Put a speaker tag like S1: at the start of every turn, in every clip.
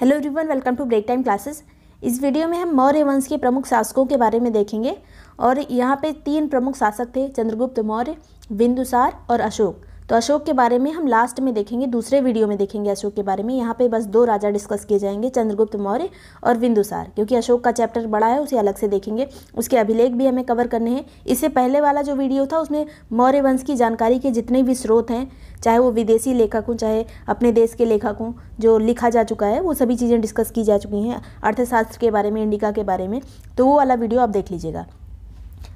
S1: hello everyone welcome to break time classes इस वीडियो में हम मौर्य वंश के प्रमुख शासकों के बारे में देखेंगे और यहाँ पे तीन प्रमुख शासक थे चंद्रगुप्त मौर्य बिंदुसार और अशोक तो अशोक के बारे में हम लास्ट में देखेंगे दूसरे वीडियो में देखेंगे अशोक के बारे में यहाँ पे बस दो राजा डिस्कस किए जाएंगे चंद्रगुप्त मौर्य और बिंदुसार क्योंकि अशोक का चैप्टर बड़ा है उसे अलग से देखेंगे उसके अभिलेख भी हमें कवर करने हैं इससे पहले वाला जो वीडियो था उसमें मौर्य वंश की जानकारी के जितने भी स्रोत हैं चाहे वो विदेशी लेखक हों चाहे अपने देश के लेखक हों जो लिखा जा चुका है वो सभी चीज़ें डिस्कस की जा चुकी हैं अर्थशास्त्र के बारे में इंडिका के बारे में तो वो वाला वीडियो आप देख लीजिएगा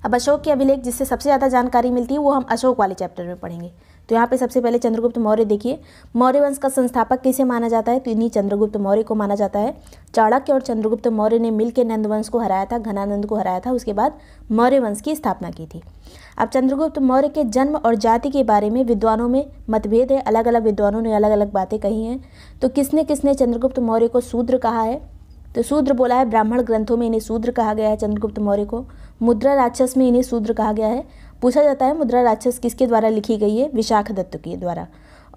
S1: अब अशोक के अभिलेख जिससे सबसे ज़्यादा जानकारी मिलती है वो हम अशोक वाले चैप्टर में पढ़ेंगे तो यहाँ पे सबसे पहले चंद्रगुप्त मौर्य देखिए मौर्य वंश का संस्थापक किसे माना जाता है तो इन्हीं चंद्रगुप्त मौर्य को माना जाता है चाणक्य और चंद्रगुप्त मौर्य ने मिलकर नंद वंश को हराया था घनानंद को हराया था उसके बाद मौर्य वंश की स्थापना की थी अब चंद्रगुप्त मौर्य के जन्म और जाति के बारे में विद्वानों में मतभेद है अलग अलग विद्वानों ने अलग अलग बातें कही हैं तो किसने किसने चंद्रगुप्त मौर्य को शूद्र कहा है तो शूद्र बोला है ब्राह्मण ग्रंथों में इन्हें शूद्र कहा गया है चंद्रगुप्त मौर्य को मुद्रा राक्षस में इन्हें शूद्र कहा गया है पूछा जाता है मुद्रा राक्षस किसके द्वारा लिखी गई है विशाख दत्त के द्वारा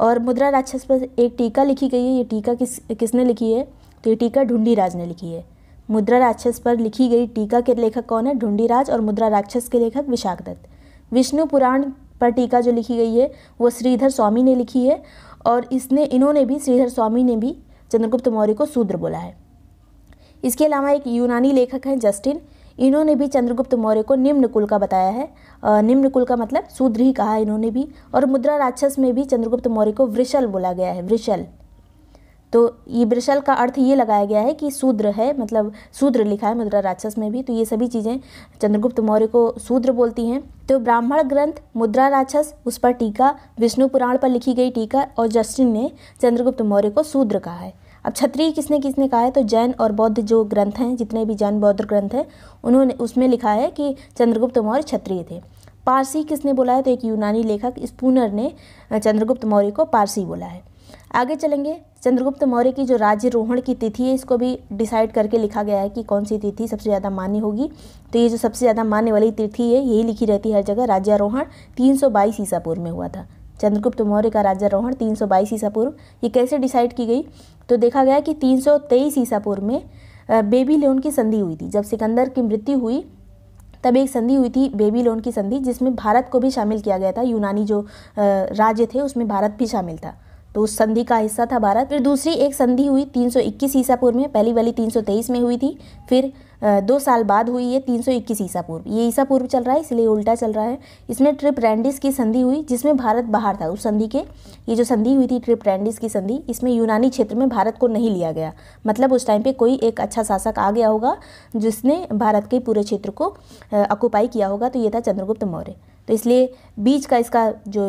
S1: और मुद्रा राक्षस पर एक टीका लिखी गई है ये टीका किस किसने लिखी है तो ये टीका ढूंढी राज ने लिखी है मुद्रा राक्षस पर लिखी गई टीका के लेखक कौन है ढूंढी राज और मुद्रा राक्षस के लेखक विशाख दत्त विष्णु पुराण पर टीका जो लिखी गई है वो श्रीधर स्वामी ने लिखी है और इसने इन्होंने भी श्रीधर स्वामी ने भी चंद्रगुप्त मौर्य को शूद्र बोला है इसके अलावा एक यूनानी लेखक हैं जस्टिन इन्होंने भी चंद्रगुप्त मौर्य को निम्न कुल का बताया है निम्न कुल का मतलब शूद्र ही कहा इन्होंने भी और मुद्रा राक्षस में भी चंद्रगुप्त मौर्य को वृषल बोला गया है वृषल तो ये वृषल का अर्थ ये लगाया गया है कि शूद्र है मतलब शूद्र लिखा है मुद्रा राक्षस में भी तो ये सभी चीज़ें चंद्रगुप्त मौर्य को शूद्र बोलती हैं तो ब्राह्मण ग्रंथ मुद्रा राक्षस उस पर टीका विष्णु पुराण पर लिखी गई टीका और जस्टिन ने चंद्रगुप्त मौर्य को शूद्र कहा है अब क्षत्रिय किसने किसने कहा है तो जैन और बौद्ध जो ग्रंथ हैं जितने भी जैन बौद्ध ग्रंथ हैं उन्होंने उसमें लिखा है कि चंद्रगुप्त मौर्य क्षत्रिय थे पारसी किसने बोला है तो एक यूनानी लेखक स्पूनर ने चंद्रगुप्त मौर्य को पारसी बोला है आगे चलेंगे चंद्रगुप्त मौर्य की जो राज्य रोहण की तिथि है इसको भी डिसाइड करके लिखा गया है कि कौन सी तिथि सबसे ज़्यादा मान्य होगी तो ये जो सबसे ज़्यादा मान्य वाली तिथि है यही लिखी रहती है हर जगह राज्यारोहण तीन सौ बाईस ईसा पूर्व में हुआ था चंद्रगुप्त मौर्य का राज्यारोहण 322 ईसा पूर्व ये कैसे डिसाइड की गई तो देखा गया कि 323 ईसा पूर्व में बेबी लोन की संधि हुई थी जब सिकंदर की मृत्यु हुई तब एक संधि हुई थी बेबी लोन की संधि जिसमें भारत को भी शामिल किया गया था यूनानी जो राज्य थे उसमें भारत भी शामिल था तो उस संधि का हिस्सा था भारत फिर दूसरी एक संधि हुई 321 ईसा पूर्व में पहली वाली 323 में हुई थी फिर दो साल बाद हुई ये तीन सौ इक्कीस ईसा पूर्व ये ईसा पूर्व चल रहा है इसलिए उल्टा चल रहा है इसमें ट्रिप रैंडिस की संधि हुई जिसमें भारत बाहर था उस संधि के ये जो संधि हुई थी ट्रिप रैंडिस की संधि इसमें यूनानी क्षेत्र में भारत को नहीं लिया गया मतलब उस टाइम पर कोई एक अच्छा शासक आ गया होगा जिसने भारत के पूरे क्षेत्र को ऑक्युपाई किया होगा तो ये था चंद्रगुप्त मौर्य तो इसलिए बीच का इसका जो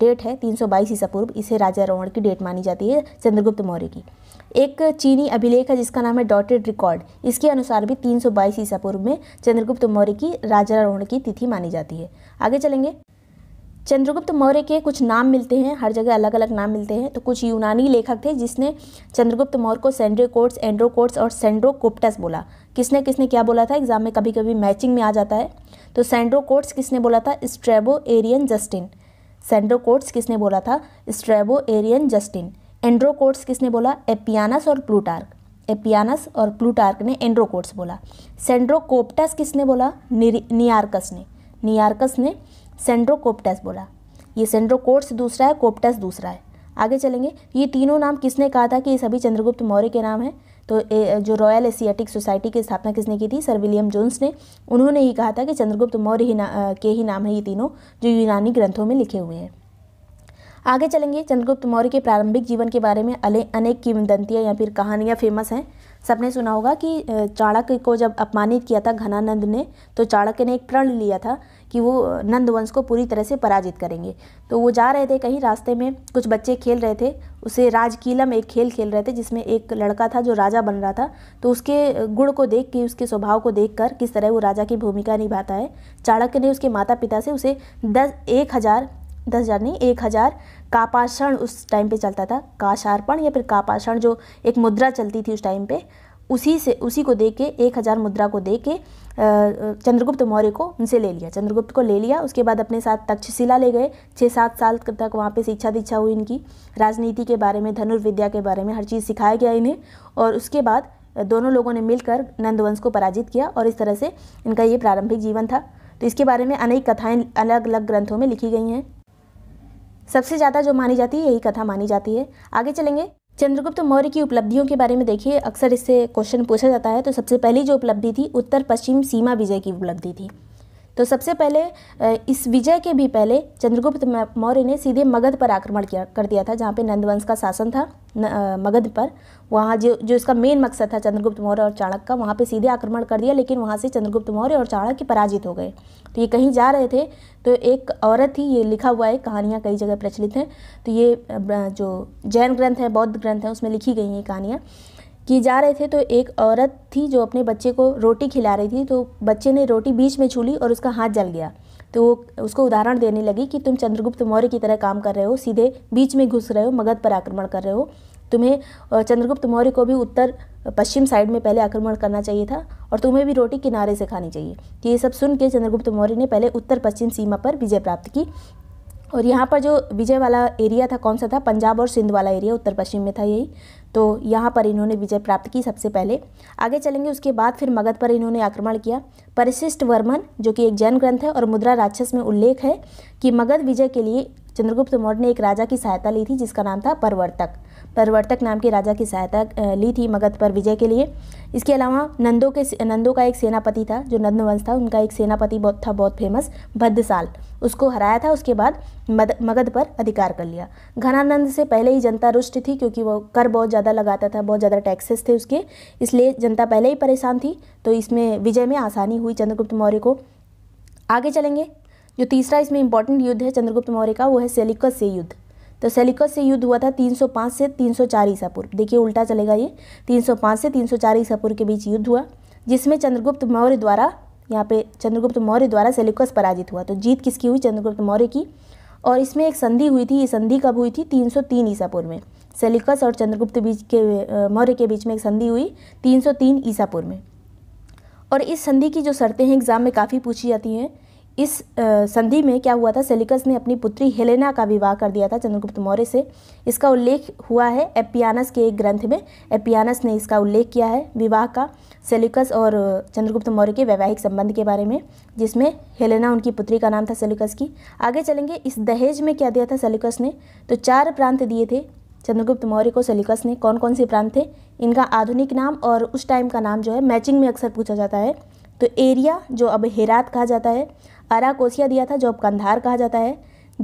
S1: डेट है 322 ईसा पूर्व इसे राजा रावण की डेट मानी जाती है चंद्रगुप्त मौर्य की एक चीनी अभिलेख है जिसका नाम है डॉटेड रिकॉर्ड इसके अनुसार भी 322 ईसा पूर्व में चंद्रगुप्त मौर्य की राजारोहण की तिथि मानी जाती है आगे चलेंगे चंद्रगुप्त मौर्य के कुछ नाम मिलते हैं हर जगह अलग अलग नाम मिलते हैं तो कुछ यूनानी लेखक थे जिसने चंद्रगुप्त मौर्य को सेंड्रोकोट्स एंड्रोकोट्स और सेंड्रोकोप्टस बोला किसने किसने क्या बोला था एग्जाम में कभी कभी मैचिंग में आ जाता है तो सेंड्रोकोट्स किसने बोला था स्ट्रेबो एरियन जस्टिन सेंड्रोकोट्स किसने बोला था स्ट्रेबो एरियन जस्टिन एंड्रोकोट्स किसने बोला एपियानस और प्लूटार्क एपियानस और प्लूटार्क ने एंड्रोकोट्स बोला सेंड्रोकोप्टस किसने बोला नियार्कस ने नियार्कस ने सेंड्रोकोप्टस बोला ये सेंड्रोकोट्स दूसरा है कोप्टस दूसरा है आगे चलेंगे ये तीनों नाम किसने कहा था कि ये सभी चंद्रगुप्त मौर्य के नाम हैं तो ए, जो रॉयल एशियाटिक सोसाइटी की स्थापना किसने की थी सर विलियम जोन्स ने उन्होंने ही कहा था कि चंद्रगुप्त मौर्य ही ना, के ही नाम है ये तीनों जो यूनानी ग्रंथों में लिखे हुए हैं आगे चलेंगे चंद्रगुप्त मौर्य के प्रारंभिक जीवन के बारे में अनेक किंवदंतियाँ या फिर कहानियाँ फेमस हैं सबने सुना होगा कि चाणक्य को जब अपमानित किया था घनानंद ने तो चाणक्य ने एक प्रण लिया था कि वो नंद वंश को पूरी तरह से पराजित करेंगे तो वो जा रहे थे कहीं रास्ते में कुछ बच्चे खेल रहे थे उसे राजकीलम एक खेल खेल रहे थे जिसमें एक लड़का था जो राजा बन रहा था तो उसके गुण को देख के उसके स्वभाव को देख कर किस तरह वो राजा की भूमिका निभाता है चाणक्य ने उसके माता पिता से उसे दस एक हज़ार दस हज़ार नहीं एक हज़ार कापाषण उस टाइम पे चलता था काशार्पण या फिर कापाषण जो एक मुद्रा चलती थी उस टाइम पे उसी से उसी को दे के एक हज़ार मुद्रा को दे के चंद्रगुप्त मौर्य को उनसे ले लिया चंद्रगुप्त को ले लिया उसके बाद अपने साथ तक्षशिला ले गए छः सात साल तक वहाँ पे शिक्षा दीक्षा हुई इनकी राजनीति के बारे में धनुर्विद्या के बारे में हर चीज़ सिखाया गया इन्हें और उसके बाद दोनों लोगों ने मिलकर नंदवंश को पराजित किया और इस तरह से इनका ये प्रारंभिक जीवन था तो इसके बारे में अनेक कथाएँ अलग अलग ग्रंथों में लिखी गई हैं सबसे ज़्यादा जो मानी जाती है यही कथा मानी जाती है आगे चलेंगे चंद्रगुप्त मौर्य की उपलब्धियों के बारे में देखिए अक्सर इससे क्वेश्चन पूछा जाता है तो सबसे पहली जो उपलब्धि थी उत्तर पश्चिम सीमा विजय की उपलब्धि थी तो सबसे पहले इस विजय के भी पहले चंद्रगुप्त मौर्य ने सीधे मगध पर आक्रमण किया कर दिया था जहाँ पे नंदवंश का शासन था न, मगध पर वहाँ जो जो इसका मेन मकसद था चंद्रगुप्त मौर्य और चाणक का वहाँ पे सीधे आक्रमण कर दिया लेकिन वहाँ से चंद्रगुप्त मौर्य और चाणक्य पराजित हो गए तो ये कहीं जा रहे थे तो एक औरत थी ये लिखा हुआ है कहानियाँ कई जगह प्रचलित हैं तो ये जो जैन ग्रंथ है बौद्ध ग्रंथ है उसमें लिखी गई हैं ये कहानियाँ कि जा रहे थे तो एक औरत थी जो अपने बच्चे को रोटी खिला रही थी तो बच्चे ने रोटी बीच में छूली और उसका हाथ जल गया तो वो उसको उदाहरण देने लगी कि तुम चंद्रगुप्त मौर्य की तरह काम कर रहे हो सीधे बीच में घुस रहे हो मगध पर आक्रमण कर रहे हो तुम्हें चंद्रगुप्त मौर्य को भी उत्तर पश्चिम साइड में पहले आक्रमण करना चाहिए था और तुम्हें भी रोटी किनारे से खानी चाहिए तो ये सब सुन के चंद्रगुप्त मौर्य ने पहले उत्तर पश्चिम सीमा पर विजय प्राप्त की और यहाँ पर जो विजय वाला एरिया था कौन सा था पंजाब और सिंध वाला एरिया उत्तर पश्चिम में था यही तो यहाँ पर इन्होंने विजय प्राप्त की सबसे पहले आगे चलेंगे उसके बाद फिर मगध पर इन्होंने आक्रमण किया परिशिष्ट वर्मन जो कि एक जैन ग्रंथ है और मुद्रा राक्षस में उल्लेख है कि मगध विजय के लिए चंद्रगुप्त मौर्य ने एक राजा की सहायता ली थी जिसका नाम था परवर्तक परवर्तक नाम के राजा की सहायता ली थी मगध पर विजय के लिए इसके अलावा नंदों के नंदों का एक सेनापति था जो नंद वंश था उनका एक सेनापति बहुत था बहुत फेमस भद्रसाल उसको हराया था उसके बाद मगध पर अधिकार कर लिया घनानंद से पहले ही जनता रुष्ट थी क्योंकि वो कर बहुत ज़्यादा लगाता था बहुत ज़्यादा टैक्सेस थे उसके इसलिए जनता पहले ही परेशान थी तो इसमें विजय में आसानी हुई चंद्रगुप्त मौर्य को आगे चलेंगे जो तीसरा इसमें इंपॉर्टेंट युद्ध है चंद्रगुप्त मौर्य का वो है सेलिकस से युद्ध तो सेलिकस से युद्ध हुआ था 305 से 304 ईसा पूर्व देखिए उल्टा चलेगा ये 305 से 304 ईसा पूर्व के बीच युद्ध हुआ जिसमें चंद्रगुप्त मौर्य द्वारा यहाँ पे चंद्रगुप्त मौर्य द्वारा सेलिकस पराजित हुआ तो जीत किसकी हुई चंद्रगुप्त मौर्य की और इसमें एक संधि हुई थी ये संधि कब हुई थी 303 ईसा पूर्व में सेलिकस और चंद्रगुप्त बीच के मौर्य के बीच में एक संधि हुई 303 ईसा पूर्व में और इस संधि की जो शर्तें हैं एग्ज़ाम में काफ़ी पूछी जाती हैं इस संधि में क्या हुआ था सेलिकस ने अपनी पुत्री हेलेना का विवाह कर दिया था चंद्रगुप्त मौर्य से इसका उल्लेख हुआ है एपियानस के एक ग्रंथ में एपियानस ने इसका उल्लेख किया है विवाह का सेलिकस और चंद्रगुप्त मौर्य के वैवाहिक संबंध के बारे में जिसमें हेलेना उनकी पुत्री का नाम था सेलिकस की आगे चलेंगे इस दहेज में क्या दिया था सेलिकस ने तो चार प्रांत दिए थे चंद्रगुप्त मौर्य को सेलिकस ने कौन कौन से प्रांत थे इनका आधुनिक नाम और उस टाइम का नाम जो है मैचिंग में अक्सर पूछा जाता है तो एरिया जो अब हेरात कहा जाता है अराकोसिया दिया था जो अब कंधार कहा जाता है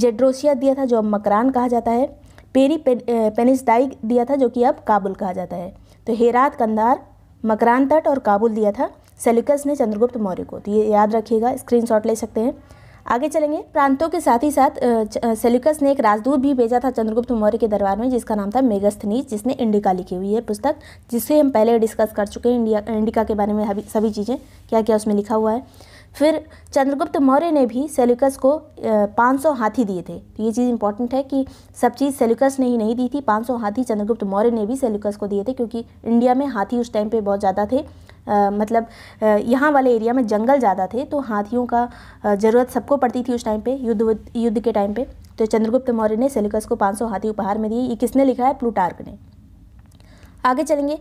S1: जेड्रोसिया दिया था जो अब मकरान कहा जाता है पेरी पे, पेनिसदाई दिया था जो कि अब काबुल कहा जाता है तो हेरात कंधार मकरान तट और काबुल दिया था सेल्यूकस ने चंद्रगुप्त मौर्य को तो ये याद रखिएगा स्क्रीन ले सकते हैं आगे चलेंगे प्रांतों के साथ ही साथ सेल्यूकस ने एक राजदूत भी भेजा था चंद्रगुप्त मौर्य के दरबार में जिसका नाम था मेगस्थनीज जिसने इंडिका लिखी हुई है पुस्तक जिससे हम पहले डिस्कस कर चुके हैं इंडिया इंडिका के बारे में सभी चीज़ें क्या क्या उसमें लिखा हुआ है फिर चंद्रगुप्त मौर्य ने भी सेल्यूकस को 500 हाथी दिए थे तो ये चीज़ इंपॉर्टेंट है कि सब चीज़ सेल्यूकस ने ही नहीं दी थी 500 हाथी चंद्रगुप्त मौर्य ने भी सेल्यूकस को दिए थे क्योंकि इंडिया में हाथी उस टाइम पे बहुत ज़्यादा थे आ, मतलब यहाँ वाले एरिया में जंगल ज़्यादा थे तो हाथियों का ज़रूरत सबको पड़ती थी उस टाइम पर युद्ध युद्ध के टाइम पर तो चंद्रगुप्त मौर्य ने सेल्यूकस को पाँच हाथी उपहार में दिए ये किसने लिखा है प्लूटार्क ने आगे चलेंगे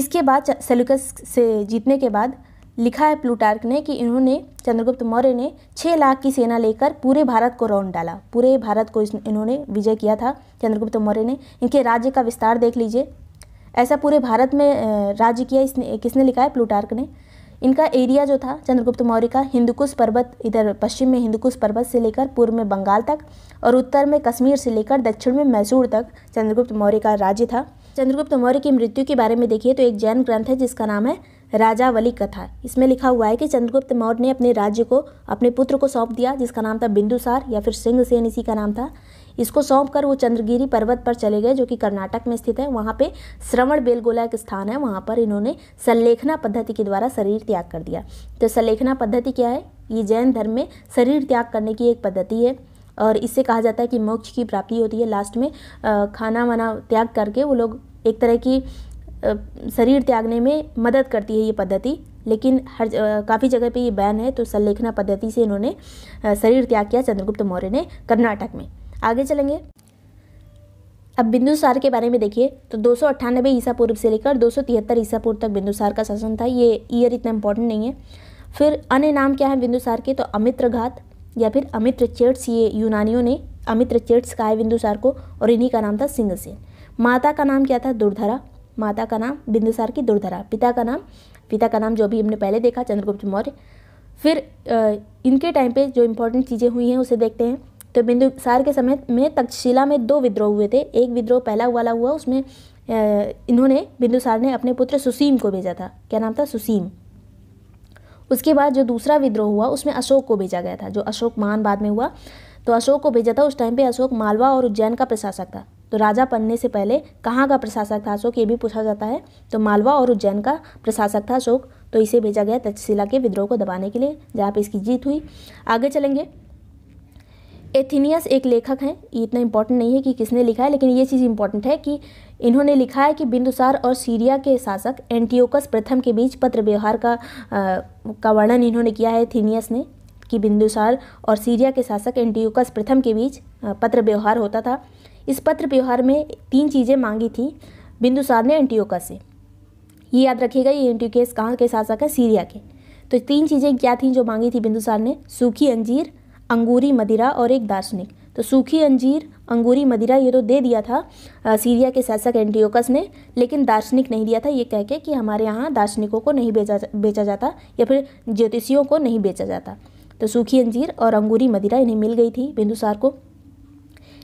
S1: इसके बाद सेल्यूकस से जीतने के बाद लिखा है प्लूटार्क ने कि इन्होंने चंद्रगुप्त मौर्य ने छः लाख की सेना लेकर पूरे भारत को रौन डाला पूरे भारत को इन्होंने विजय किया था चंद्रगुप्त मौर्य ने इनके राज्य का विस्तार देख लीजिए ऐसा पूरे भारत में राज्य किया इसने किसने लिखा है प्लूटार्क ने इनका एरिया जो था चंद्रगुप्त मौर्य का हिंदुकुश पर्वत इधर पश्चिम में हिंदुकुश पर्वत से लेकर पूर्व में बंगाल तक और उत्तर में कश्मीर से लेकर दक्षिण में मैसूर तक चंद्रगुप्त मौर्य का राज्य था चंद्रगुप्त मौर्य की मृत्यु के बारे में देखिए तो एक जैन ग्रंथ है जिसका नाम है राजावली कथा इसमें लिखा हुआ है कि चंद्रगुप्त मौर्य ने अपने राज्य को अपने पुत्र को सौंप दिया जिसका नाम था बिंदुसार या फिर सिंहसेन इसी का नाम था इसको सौंप कर वो चंद्रगिरी पर्वत पर चले गए जो कि कर्नाटक में स्थित है वहाँ पे श्रवण बेलगोला एक स्थान है वहाँ पर इन्होंने संलेखना पद्धति के द्वारा शरीर त्याग कर दिया तो संलेखना पद्धति क्या है ये जैन धर्म में शरीर त्याग करने की एक पद्धति है और इससे कहा जाता है कि मोक्ष की प्राप्ति होती है लास्ट में खाना वाना त्याग करके वो लोग एक तरह की शरीर त्यागने में मदद करती है ये पद्धति लेकिन हर काफ़ी जगह पे ये बैन है तो संलेखना पद्धति से इन्होंने शरीर त्याग किया चंद्रगुप्त मौर्य ने कर्नाटक में आगे चलेंगे अब बिंदुसार के बारे में देखिए तो दो सौ अट्ठानबे ईसा पूर्व से लेकर दो सौ तिहत्तर ईसा पूर्व तक बिंदुसार का शासन था ये ईयर इतना इंपॉर्टेंट नहीं है फिर अन्य नाम क्या है बिंदुसार के तो घात या फिर अमित्र चेट्स ये यूनानियों ने अमित्र चेट्स कहा है बिंदुसार को और इन्हीं का नाम था सिंहसेन माता का नाम क्या था दुर्धरा माता का नाम बिंदुसार की दुर्धरा पिता का नाम पिता का नाम जो भी हमने पहले देखा चंद्रगुप्त मौर्य फिर इनके टाइम पे जो इम्पोर्टेंट चीज़ें हुई हैं उसे देखते हैं तो बिंदुसार के समय में तक्षशिला में दो विद्रोह हुए थे एक विद्रोह पहला वाला हुआ उसमें इन्होंने बिंदुसार ने अपने पुत्र सुसीम को भेजा था क्या नाम था सुसीम उसके बाद जो दूसरा विद्रोह हुआ उसमें अशोक को भेजा गया था जो अशोक महान बाद में हुआ तो अशोक को भेजा था उस टाइम पे अशोक मालवा और उज्जैन का प्रशासक था तो राजा बनने से पहले कहाँ का प्रशासक था अशोक ये भी पूछा जाता है तो मालवा और उज्जैन का प्रशासक था अशोक तो इसे भेजा गया तक्षशिला के विद्रोह को दबाने के लिए जहाँ पे इसकी जीत हुई आगे चलेंगे एथीनियस एक लेखक हैं ये इतना इम्पोर्टेंट नहीं है कि किसने लिखा है लेकिन ये चीज़ इम्पोर्टेंट है कि इन्होंने लिखा है कि बिंदुसार और सीरिया के शासक एंटियोकस प्रथम के बीच पत्र व्यवहार का आ, का वर्णन इन्होंने किया है एथीनियस ने कि बिंदुसार और सीरिया के शासक एंटियोकस प्रथम के बीच पत्र व्यवहार होता था इस पत्र व्यवहार में तीन चीज़ें मांगी थी बिंदुसार ने एंटीयोका से ये याद रखिएगा ये एंटीकेस कहाँ के शासक है सीरिया के तो तीन चीज़ें क्या थी जो मांगी थी बिंदुसार ने सूखी अंजीर अंगूरी मदिरा और एक दार्शनिक तो सूखी अंजीर अंगूरी मदिरा ये तो दे दिया था आ, सीरिया के शासक एंटीओकस ने लेकिन दार्शनिक नहीं दिया था ये कह के कि हमारे यहाँ दार्शनिकों को नहीं बेचा बेचा जाता या फिर ज्योतिषियों को नहीं बेचा जाता तो सूखी अंजीर और अंगूरी मदिरा इन्हें मिल गई थी बिंदुसार को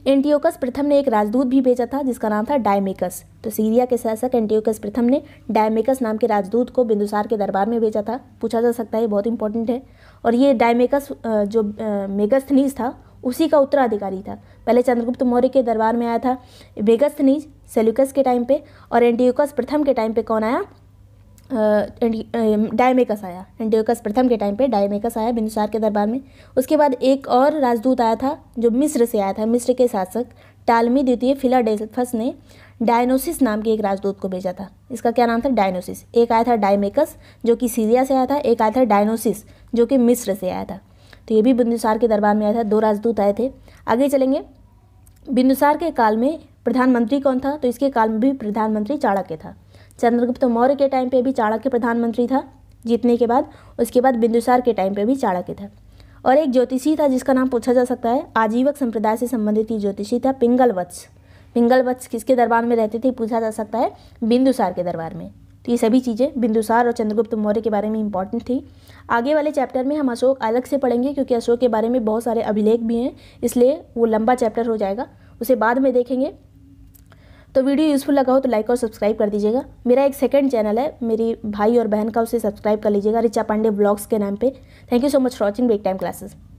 S1: एंटियोकस प्रथम ने एक राजदूत भी भेजा था जिसका नाम था डायमेकस तो सीरिया के शासक एंटियोकस प्रथम ने डायमेकस नाम के राजदूत को बिंदुसार के दरबार में भेजा था पूछा जा सकता है बहुत इंपॉर्टेंट है और ये डायमेकस जो मेगस्थनीज था उसी का उत्तराधिकारी था पहले चंद्रगुप्त मौर्य के दरबार में आया था मेगस्थनीज सेल्यूकस के टाइम पे और एंटियोकस प्रथम के टाइम पे कौन आया डायमेकस आया एंडियोकस प्रथम के टाइम पे डायमेकस आया बिंदुसार के दरबार में उसके बाद एक और राजदूत आया था जो मिस्र से आया था मिस्र के शासक टालमी द्वितीय फिलाडेल्फस ने डायनोसिस नाम के एक राजदूत को भेजा था इसका क्या नाम था डायनोसिस एक आया था डायमेकस जो कि सीरिया से आया था एक आया था डायनोसिस जो कि मिस्र से आया था तो ये भी बिंदुसार के दरबार में आया था दो राजदूत आए थे आगे चलेंगे बिंदुसार के काल में प्रधानमंत्री कौन था तो इसके काल में भी प्रधानमंत्री चाणक्य था चंद्रगुप्त मौर्य के टाइम पे भी चाणक्य प्रधानमंत्री था जीतने के बाद उसके बाद बिंदुसार के टाइम पे भी चाणक्य था और एक ज्योतिषी था जिसका नाम पूछा जा सकता है आजीवक संप्रदाय से संबंधित ज्योतिषी था पिंगल वत्स पिंगल वत्स किसके दरबार में रहते थे पूछा जा सकता है बिंदुसार के दरबार में तो ये सभी चीज़ें बिंदुसार और चंद्रगुप्त मौर्य के बारे में इंपॉर्टेंट थी आगे वाले चैप्टर में हम अशोक अलग से पढ़ेंगे क्योंकि अशोक के बारे में बहुत सारे अभिलेख भी हैं इसलिए वो लंबा चैप्टर हो जाएगा उसे बाद में देखेंगे तो वीडियो यूज़फुल लगा हो तो लाइक और सब्सक्राइब कर दीजिएगा मेरा एक सेकंड चैनल है मेरी भाई और बहन का उसे सब्सक्राइब कर लीजिएगा रिचा पांडे ब्लॉग्स के नाम पे thank you so much for watching break time classes